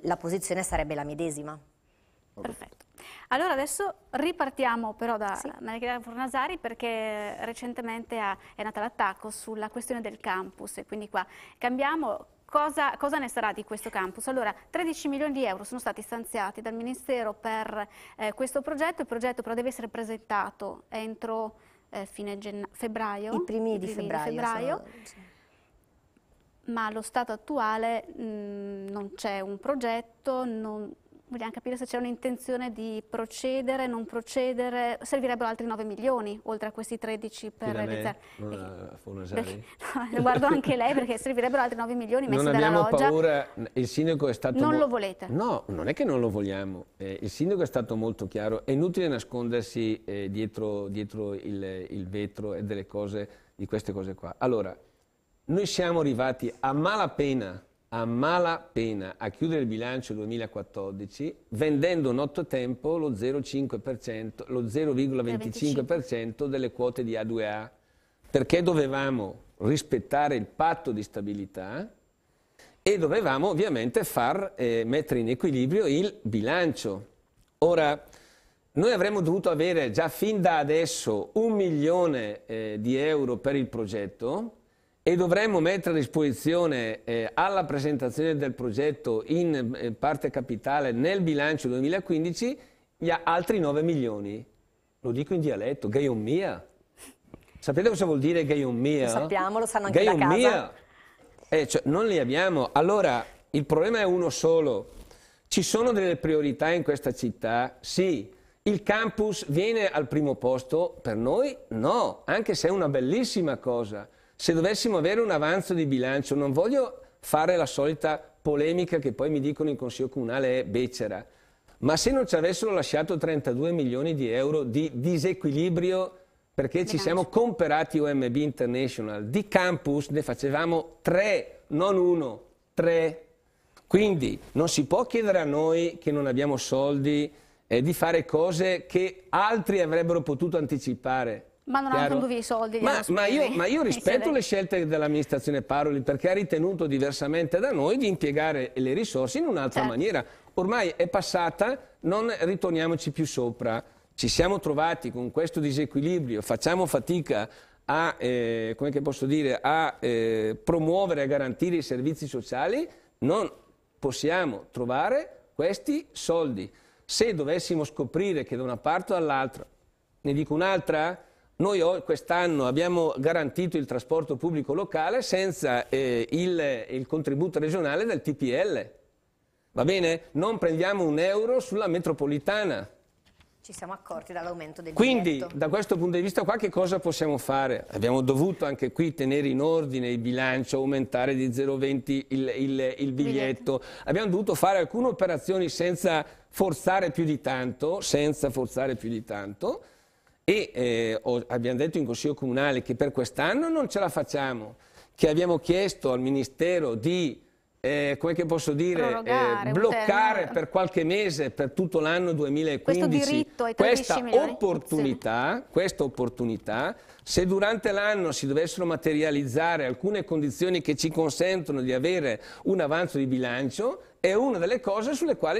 la posizione sarebbe la medesima. Perfetto. Allora adesso ripartiamo però da sì. Maria Fornasari perché recentemente è nata l'attacco sulla questione del campus e quindi qua cambiamo Cosa, cosa, ne sarà di questo campus? Allora, 13 milioni di euro sono stati stanziati dal Ministero per eh, questo progetto, il progetto però deve essere presentato entro eh, fine febbraio. I primi, I primi di febbraio. Di febbraio. Sono, sì. Ma allo stato attuale mh, mm, non c'è un progetto, non, Vogliamo capire se c'è un'intenzione di procedere, non procedere, servirebbero altri 9 milioni oltre a questi 13 per Chiedane, realizzare. Uh, non no, guardo anche lei perché servirebbero altri 9 milioni messi non dalla loggia. Non abbiamo paura, il sindaco è stato... Non lo volete? No, non è che non lo vogliamo, eh, il sindaco è stato molto chiaro, è inutile nascondersi eh, dietro, dietro il, il, vetro e delle cose, di queste cose qua. Allora, noi siamo arrivati a malapena a mala pena a chiudere il bilancio 2014 vendendo nottotempo lo 0,25% lo 0,25% delle quote di A2A perché dovevamo rispettare il patto di stabilità e dovevamo ovviamente far eh, mettere in equilibrio il bilancio. Ora, noi avremmo dovuto avere già fin da adesso un milione eh, di euro per il progetto, e dovremmo mettere a disposizione eh, alla presentazione del progetto in eh, parte capitale nel bilancio 2015 gli altri 9 milioni. Lo dico in dialetto, gayon mia. Sapete cosa vuol dire gayon mia? Lo sappiamo, lo sanno anche gaiomia. da eh, cioè, non li abbiamo. Allora, il problema è uno solo. Ci sono delle priorità in questa città? Sì. Il campus viene al primo posto? Per noi no, anche se è una bellissima cosa se dovessimo avere un avanzo di bilancio, non voglio fare la solita polemica che poi mi dicono in Consiglio Comunale è eh, becera, ma se non ci avessero lasciato 32 milioni di euro di disequilibrio perché bilancio. ci siamo comperati OMB International, di campus ne facevamo tre, non uno, tre. Quindi non si può chiedere a noi che non abbiamo soldi eh, di fare cose che altri avrebbero potuto anticipare. Ma non Chiaro? hanno avuto i soldi. Ma, ma, io, ma, io, rispetto le scelte dell'amministrazione Paroli perché ha ritenuto diversamente da noi di impiegare le risorse in un'altra certo. maniera. Ormai è passata, non ritorniamoci più sopra. Ci siamo trovati con questo disequilibrio, facciamo fatica a, eh, dire, a eh, promuovere e a garantire i servizi sociali, non possiamo trovare questi soldi. Se dovessimo scoprire che da una parte o dall'altra, ne dico un'altra, noi quest'anno abbiamo garantito il trasporto pubblico locale senza eh, il, il contributo regionale del TPL. Va bene? Non prendiamo un euro sulla metropolitana ci siamo accorti dall'aumento del Quindi, biglietto. da questo punto di vista qua, che cosa possiamo fare? Abbiamo dovuto anche qui tenere in ordine il bilancio, aumentare di 0,20 il, il, il, biglietto. Abbiamo dovuto fare alcune operazioni senza forzare più di tanto, senza forzare più di tanto, e eh, abbiamo detto in Consiglio Comunale che per quest'anno non ce la facciamo, che abbiamo chiesto al Ministero di eh, come posso dire, eh, bloccare per qualche mese, per tutto l'anno 2015, questa opportunità, questa opportunità, se durante l'anno si dovessero materializzare alcune condizioni che ci consentono di avere un avanzo di bilancio, è una delle cose sulle quali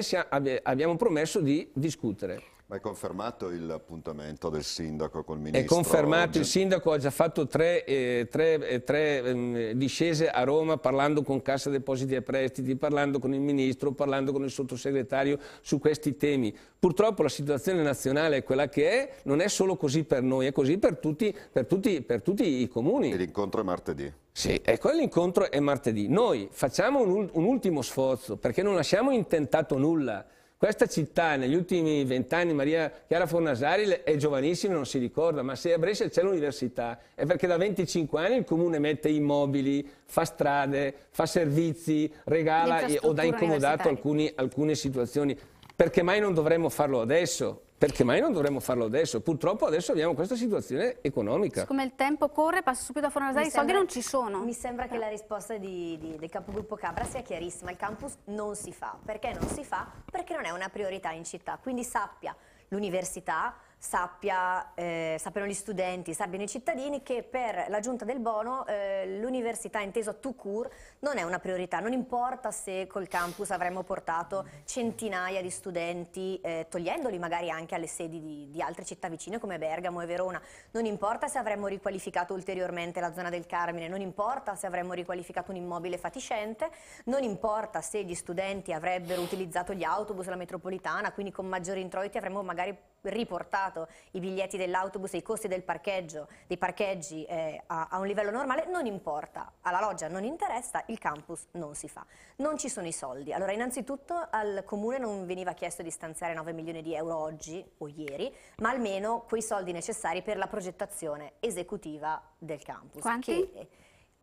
abbiamo promesso di discutere. Ma è confermato l'appuntamento del sindaco col ministro? È confermato, oggi. il sindaco ha già fatto tre, eh, tre, eh, tre eh, discese a Roma parlando con Cassa Depositi e Prestiti, parlando con il ministro, parlando con il sottosegretario su questi temi. Purtroppo la situazione nazionale è quella che è, non è solo così per noi, è così per tutti, per tutti, per tutti i comuni. E l'incontro è martedì? Sì, e quell'incontro è martedì. Noi facciamo un, un ultimo sforzo perché non lasciamo intentato nulla. Questa città negli ultimi vent'anni, Maria Chiara Fornasari è giovanissima e non si ricorda, ma se a Brescia c'è l'università è perché da 25 anni il comune mette immobili, fa strade, fa servizi, regala o dà incomodato alcuni, alcune situazioni. Perché mai non dovremmo farlo adesso? Perché mai non dovremmo farlo adesso? Purtroppo adesso abbiamo questa situazione economica. Siccome il tempo corre, passo subito a fare i soldi non ci sono. Mi sembra che la risposta di, di, del capogruppo Cabra sia chiarissima. Il campus non si fa. Perché non si fa? Perché non è una priorità in città. Quindi sappia l'università, sappia, eh, sappiano gli studenti, sappiano i cittadini che per la giunta del bono eh, l'università intesa tout court non è una priorità, non importa se col campus avremmo portato centinaia di studenti, eh, togliendoli magari anche alle sedi di, di, altre città vicine come Bergamo e Verona, non importa se avremmo riqualificato ulteriormente la zona del Carmine, non importa se avremmo riqualificato un immobile fatiscente, non importa se gli studenti avrebbero utilizzato gli autobus, la metropolitana, quindi con maggiori introiti avremmo magari riportato i biglietti dell'autobus e i costi del parcheggio, dei parcheggi eh, a, a, un livello normale, non importa, alla loggia non interessa, il campus non si fa. Non ci sono i soldi. Allora innanzitutto al comune non veniva chiesto di stanziare 9 milioni di euro oggi o ieri, ma almeno quei soldi necessari per la progettazione esecutiva del campus. Quanti? Che, eh,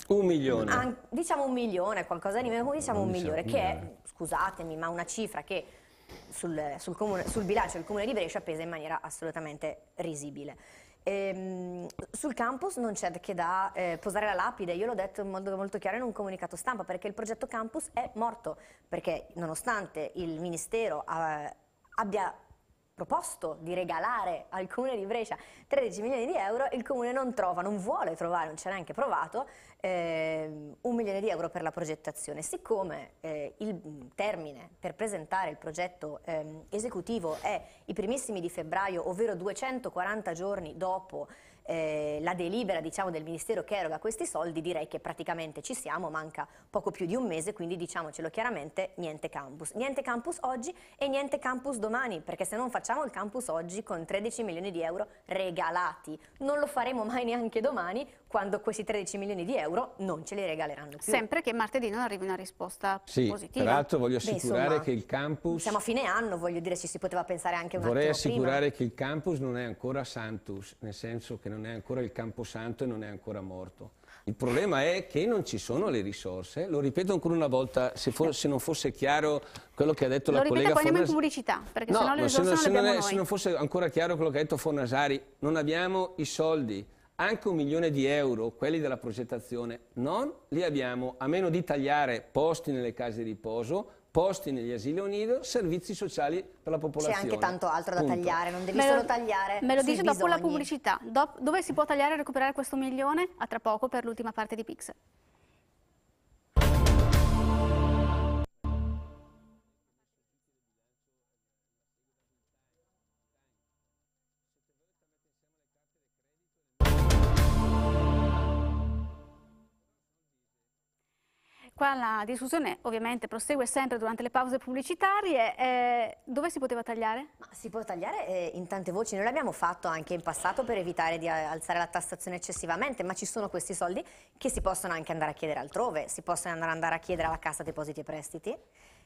un milione. An diciamo un milione, qualcosa di meno, diciamo un, milione, che è, scusatemi, ma una cifra che sul, sul, comune, sul bilancio del Comune di Brescia pesa in maniera assolutamente risibile. Ehm, sul campus non c'è che da eh, posare la lapide, io l'ho detto in modo molto chiaro in un comunicato stampa perché il progetto campus è morto, perché nonostante il Ministero eh, abbia proposto di regalare al comune di Brescia 13 milioni di euro, il comune non trova, non vuole trovare, non ce l'ha neanche provato, eh, un milione di euro per la progettazione. Siccome eh, il mm, termine per presentare il progetto eh, esecutivo è i primissimi di febbraio, ovvero 240 giorni dopo eh, la delibera diciamo, del Ministero che eroga questi soldi, direi che praticamente ci siamo, manca poco più di un mese, quindi diciamocelo chiaramente, niente campus. Niente campus oggi e niente campus domani, perché se non facciamo il campus oggi con 13 milioni di euro regalati, non lo faremo mai neanche domani, quando questi 13 milioni di euro non ce li regaleranno più. Sempre che martedì non arrivi una risposta sì, positiva. Tra l'altro voglio assicurare Beh, insomma, che il campus... Siamo a fine anno, voglio dire, ci si poteva pensare anche un vorrei attimo Vorrei assicurare prima. che il campus non è ancora Santus, nel senso che non è ancora il Camposanto e non è ancora morto. Il problema è che non ci sono le risorse, lo ripeto ancora una volta, se, for, se non fosse chiaro quello che ha detto lo la collega Fornasari... Lo ripeto, poi andiamo in pubblicità, perché no, sennò le risorse se non, non, non è, Se non fosse ancora chiaro quello che ha detto Fornasari, non abbiamo i soldi, anche un milione di euro, quelli della progettazione, non li abbiamo, a meno di tagliare posti nelle case di riposo, posti negli asili nido, servizi sociali per la popolazione. C'è anche tanto altro da Punto. tagliare, non devi me solo lo, tagliare Me lo dice dopo la pubblicità, dove si può tagliare e recuperare questo milione? A tra poco per l'ultima parte di Pixel. Qua la discussione ovviamente prosegue sempre durante le pause pubblicitarie. Eh, dove si poteva tagliare? Ma si può tagliare eh, in tante voci. Noi l'abbiamo fatto anche in passato per evitare di eh, alzare la tassazione eccessivamente, ma ci sono questi soldi che si possono anche andare a chiedere altrove. Si possono andare a chiedere alla Cassa Depositi e Prestiti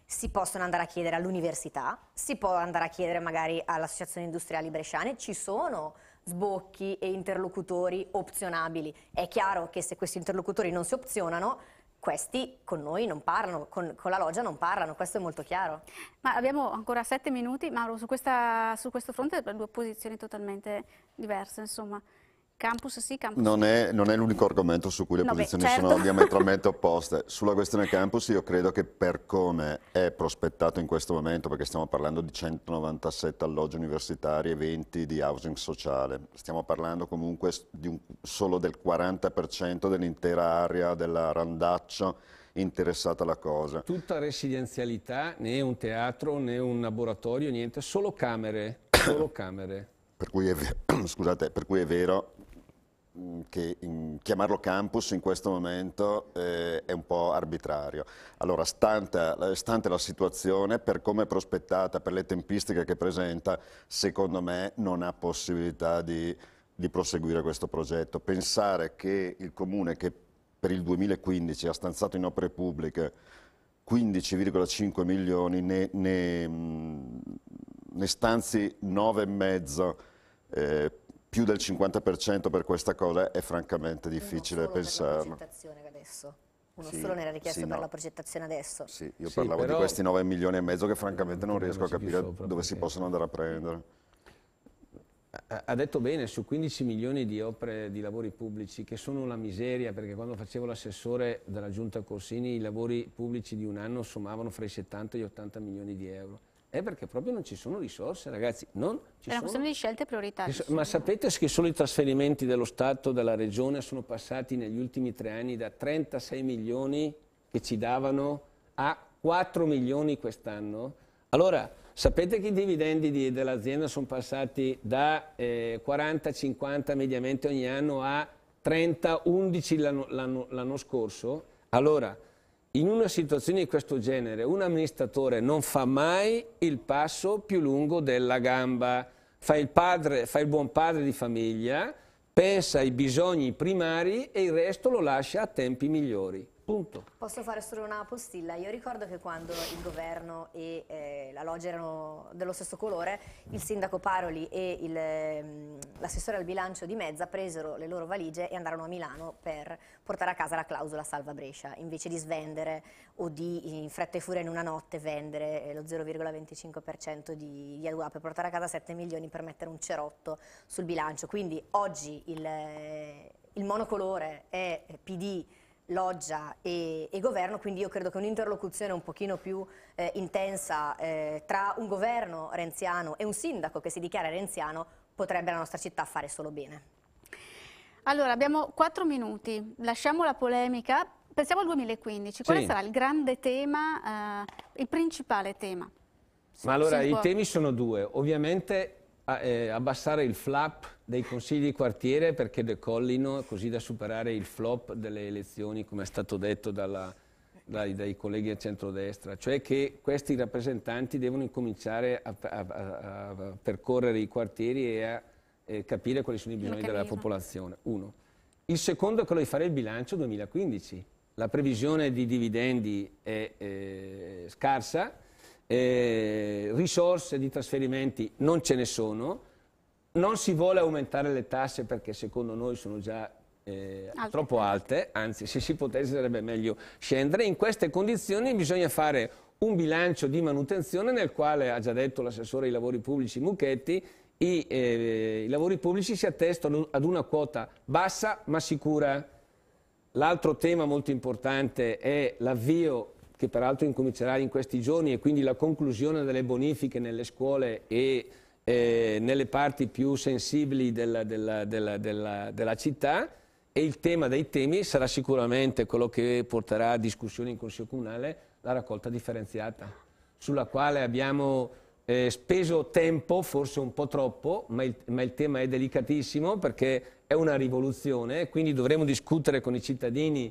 si possono andare a chiedere all'università, si può andare a chiedere magari all'associazione industriali bresciane, ci sono sbocchi e interlocutori opzionabili. È chiaro che se questi interlocutori non si opzionano questi con noi non parlano, con, con, la loggia non parlano, questo è molto chiaro. Ma abbiamo ancora sette minuti, Mauro, su, questa, su questo fronte due posizioni totalmente diverse, insomma. Campus sì, campus non È, non è l'unico argomento su cui le no, posizioni beh, certo. sono diametralmente opposte. Sulla questione campus io credo che per come è prospettato in questo momento, perché stiamo parlando di 197 alloggi universitari e 20 di housing sociale, stiamo parlando comunque un, solo del 40% dell'intera area della Randaccio interessata alla cosa. Tutta residenzialità, né un teatro, né un laboratorio, niente, solo camere, solo camere. Per cui, è, scusate, per cui è vero Mm, che chiamarlo campus in questo momento eh, è un po' arbitrario. Allora, stante, eh, stante, la situazione, per come è prospettata, per le tempistiche che presenta, secondo me non ha possibilità di, di proseguire questo progetto. Pensare che il Comune che per il 2015 ha stanziato in opere pubbliche 15,5 milioni, ne, ne, mm, ne stanzi 9,5 eh, più del 50% per questa cosa è francamente difficile pensarlo. Uno sì, solo ne era richiesto sì, per la progettazione adesso. Sì, io sì, parlavo di questi 9 milioni e mezzo che francamente non riesco a capire sopra, dove si possono andare a prendere. Ha detto bene, su 15 milioni di opere di lavori pubblici, che sono una miseria, perché quando facevo l'assessore della Giunta Corsini i lavori pubblici di un anno sommavano fra i 70 e gli 80 milioni di euro è perché proprio non ci sono risorse, ragazzi. Non ci è una sono... questione di scelte prioritarie. Ma sapete che solo i trasferimenti dello Stato, della Regione, sono passati negli ultimi tre anni da 36 milioni che ci davano a 4 milioni quest'anno? Allora, sapete che i dividendi dell'azienda sono passati da eh, 40-50 mediamente ogni anno a 30-11 l'anno scorso? Allora, in una situazione di questo genere un amministratore non fa mai il passo più lungo della gamba, fa il, padre, fa il buon padre di famiglia, pensa ai bisogni primari e il resto lo lascia a tempi migliori. Punto. Posso fare solo una postilla? Io ricordo che quando il governo e eh, la loggia erano dello stesso colore, il sindaco Paroli e ehm, l'assessore al bilancio di Mezza presero le loro valigie e andarono a Milano per portare a casa la clausola salva Brescia, invece di svendere o di in fretta e furia in una notte vendere eh, lo 0,25% di, di ADUA per portare a casa 7 milioni per mettere un cerotto sul bilancio. Quindi oggi il, eh, il monocolore è PD loggia e, e, governo, quindi io credo che un'interlocuzione un pochino più eh, intensa eh, tra un governo renziano e un sindaco che si dichiara renziano potrebbe la nostra città fare solo bene. Allora, abbiamo quattro minuti, lasciamo la polemica, pensiamo al 2015, quale sì. sarà il grande tema, eh, il principale tema? Ma allora i temi sono due, ovviamente eh, abbassare il flap dei consigli di quartiere perché decollino così da superare il flop delle elezioni, come è stato detto dalla, dai, dai, colleghi a centrodestra, cioè che questi rappresentanti devono incominciare a, a, a, a percorrere i quartieri e a eh, capire quali sono i bisogni della popolazione. Uno. Il secondo è quello di fare il bilancio 2015. La previsione di dividendi è eh, scarsa, eh, risorse di trasferimenti non ce ne sono, non si vuole aumentare le tasse perché secondo noi sono già eh, alte. troppo alte, anzi se si potesse sarebbe meglio scendere. In queste condizioni bisogna fare un bilancio di manutenzione nel quale, ha già detto l'assessore ai lavori pubblici Mucchetti, i, eh, i lavori pubblici si attestano ad una quota bassa ma sicura. L'altro tema molto importante è l'avvio che peraltro incomincerà in questi giorni e quindi la conclusione delle bonifiche nelle scuole e eh, nelle parti più sensibili della, della, della, della città e il tema dei temi sarà sicuramente quello che porterà a discussione in Consiglio Comunale la raccolta differenziata, sulla quale abbiamo eh, speso tempo, forse un po' troppo, ma il, ma il, tema è delicatissimo perché è una rivoluzione, quindi dovremo discutere con i cittadini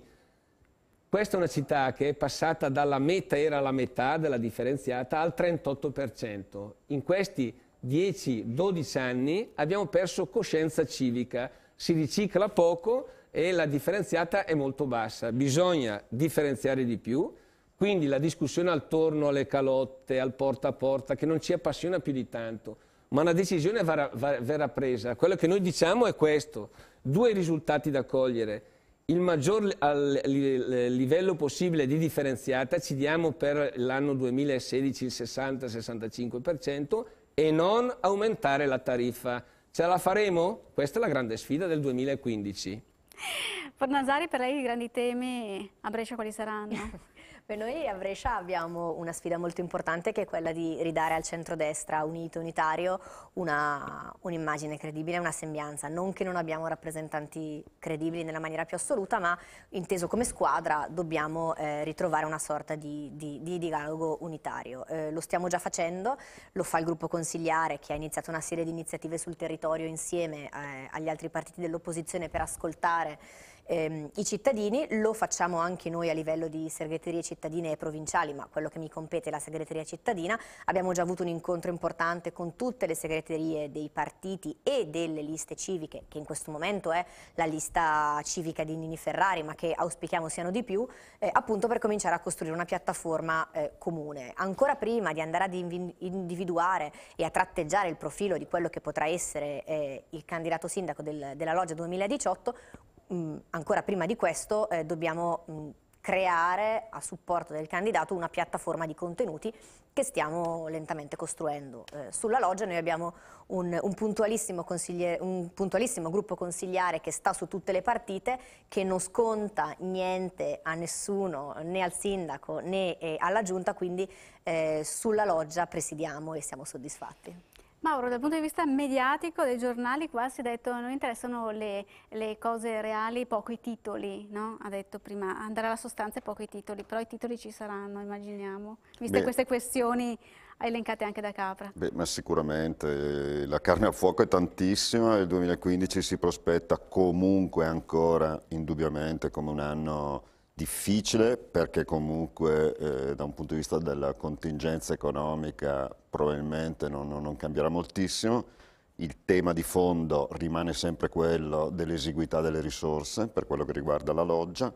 questa è una città che è passata dalla meta, era la metà della differenziata, al 38%. In questi 10-12 anni abbiamo perso coscienza civica, si ricicla poco e la differenziata è molto bassa. Bisogna differenziare di più, quindi la discussione attorno alle calotte, al porta a porta, che non ci appassiona più di tanto, ma una decisione verrà, verrà presa. Quello che noi diciamo è questo, due risultati da cogliere il maggior livello possibile di differenziata ci diamo per l'anno 2016 il 60-65% e non aumentare la tariffa. Ce la faremo? Questa è la grande sfida del 2015. Fornasari, per lei i grandi temi a Brescia quali saranno? Beh, noi a Brescia abbiamo una sfida molto importante che è quella di ridare al centrodestra unito, unitario, un'immagine un credibile, una sembianza. Non che non abbiamo rappresentanti credibili nella maniera più assoluta, ma inteso come squadra dobbiamo eh, ritrovare una sorta di, di, di dialogo unitario. Eh, lo stiamo già facendo, lo fa il gruppo consigliare che ha iniziato una serie di iniziative sul territorio insieme eh, agli altri partiti dell'opposizione per ascoltare ehm, i cittadini, lo facciamo anche noi a livello di segreterie cittadine e provinciali, ma quello che mi compete è la segreteria cittadina, abbiamo già avuto un incontro importante con tutte le segreterie dei partiti e delle liste civiche, che in questo momento è la lista civica di Nini Ferrari, ma che auspichiamo siano di più, eh, appunto per cominciare a costruire una piattaforma eh, comune. Ancora prima di andare ad individuare e a tratteggiare il profilo di quello che potrà essere eh, il candidato sindaco del, della Loggia 2018, mh, mm, ancora prima di questo eh, dobbiamo mh, mm, creare a supporto del candidato una piattaforma di contenuti che stiamo lentamente costruendo. Eh, sulla loggia noi abbiamo un, un, puntualissimo un, puntualissimo gruppo consigliare che sta su tutte le partite, che non sconta niente a nessuno, né al sindaco né eh, alla giunta, quindi eh, sulla loggia presidiamo e siamo soddisfatti. Mauro, dal punto di vista mediatico dei giornali qua si è detto non interessano le, le cose reali, poco i titoli, no? ha detto prima, andare alla sostanza e poco i titoli, però i titoli ci saranno, immaginiamo, viste Beh. queste questioni elencate anche da Capra. Beh, ma sicuramente la carne al fuoco è tantissima, il 2015 si prospetta comunque ancora indubbiamente come un anno difficile perché comunque eh, da un punto di vista della contingenza economica probabilmente non, non cambierà moltissimo. Il tema di fondo rimane sempre quello dell'esiguità delle risorse per quello che riguarda la loggia.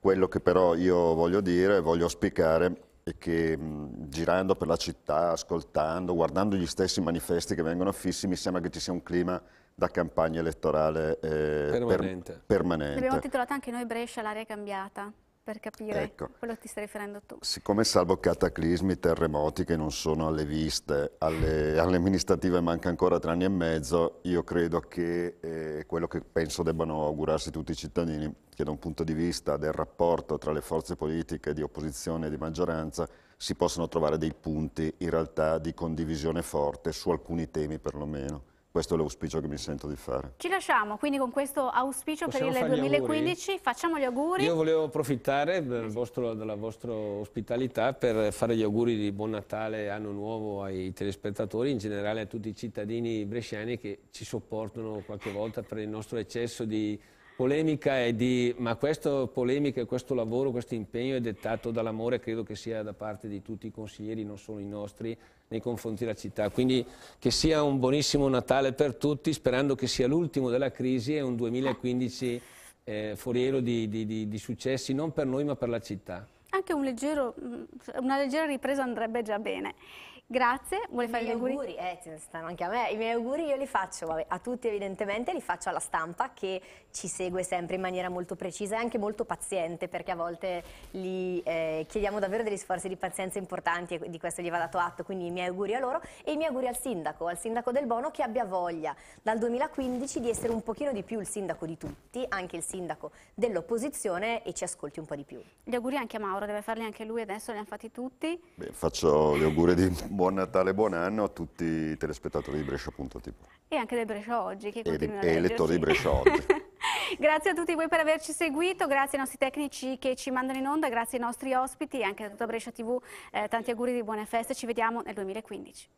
Quello che però io voglio dire, voglio auspicare, è che mh, girando per la città, ascoltando, guardando gli stessi manifesti che vengono affissi, mi sembra che ci sia un clima da campagna elettorale eh, permanente. Per, permanente. L'abbiamo titolata anche noi Brescia, l'area cambiata. Per capire, ecco. quello ti stai riferendo tu. Siccome salvo cataclismi, terremoti che non sono alle viste, alle, alle amministrative manca ancora tre anni e mezzo, io credo che eh, quello che penso debbano augurarsi tutti i cittadini, che da un punto di vista del rapporto tra le forze politiche di opposizione e di maggioranza, si possono trovare dei punti in realtà di condivisione forte su alcuni temi perlomeno. Questo è l'auspicio che mi sento di fare. Ci lasciamo quindi con questo auspicio Possiamo per il 2015, facciamo gli auguri. Io volevo approfittare del vostro, della vostra ospitalità per fare gli auguri di buon Natale e anno nuovo ai telespettatori, in generale a tutti i cittadini bresciani che ci sopportano qualche volta per il nostro eccesso di polemica e di... ma questa polemica, e questo lavoro, questo impegno è dettato dall'amore, credo che sia da parte di tutti i consiglieri, non solo i nostri, nei confronti della città. Quindi che sia un buonissimo Natale per tutti, sperando che sia l'ultimo della crisi e un 2015 eh, foriero di, di, di, di successi, non per noi ma per la città. Anche un leggero, mm, una leggera ripresa andrebbe già bene. Grazie, vuole fare gli auguri? auguri eh, stanno anche a me. I miei auguri io li faccio, vabbè, a tutti evidentemente, li faccio alla stampa che ci segue sempre in maniera molto precisa e anche molto paziente perché a volte gli eh, chiediamo davvero degli sforzi di pazienza importanti e di questo gli va dato atto, quindi i miei auguri a loro e i miei auguri al sindaco, al sindaco del Bono che abbia voglia dal 2015 di essere un pochino di più il sindaco di tutti, anche il sindaco dell'opposizione e ci ascolti un po' di più. Gli auguri anche a Mauro, deve farli anche lui adesso, li hanno fatti tutti. Beh, faccio gli auguri di buon Natale e buon anno a tutti i telespettatori di Brescia.tv. E anche del Brescia Oggi che e, e lettori di Brescia Oggi. grazie a tutti voi per averci seguito, grazie ai nostri tecnici che ci mandano in onda, grazie ai nostri ospiti e anche a tutta Brescia TV. Eh, tanti auguri di buone feste, ci vediamo nel 2015.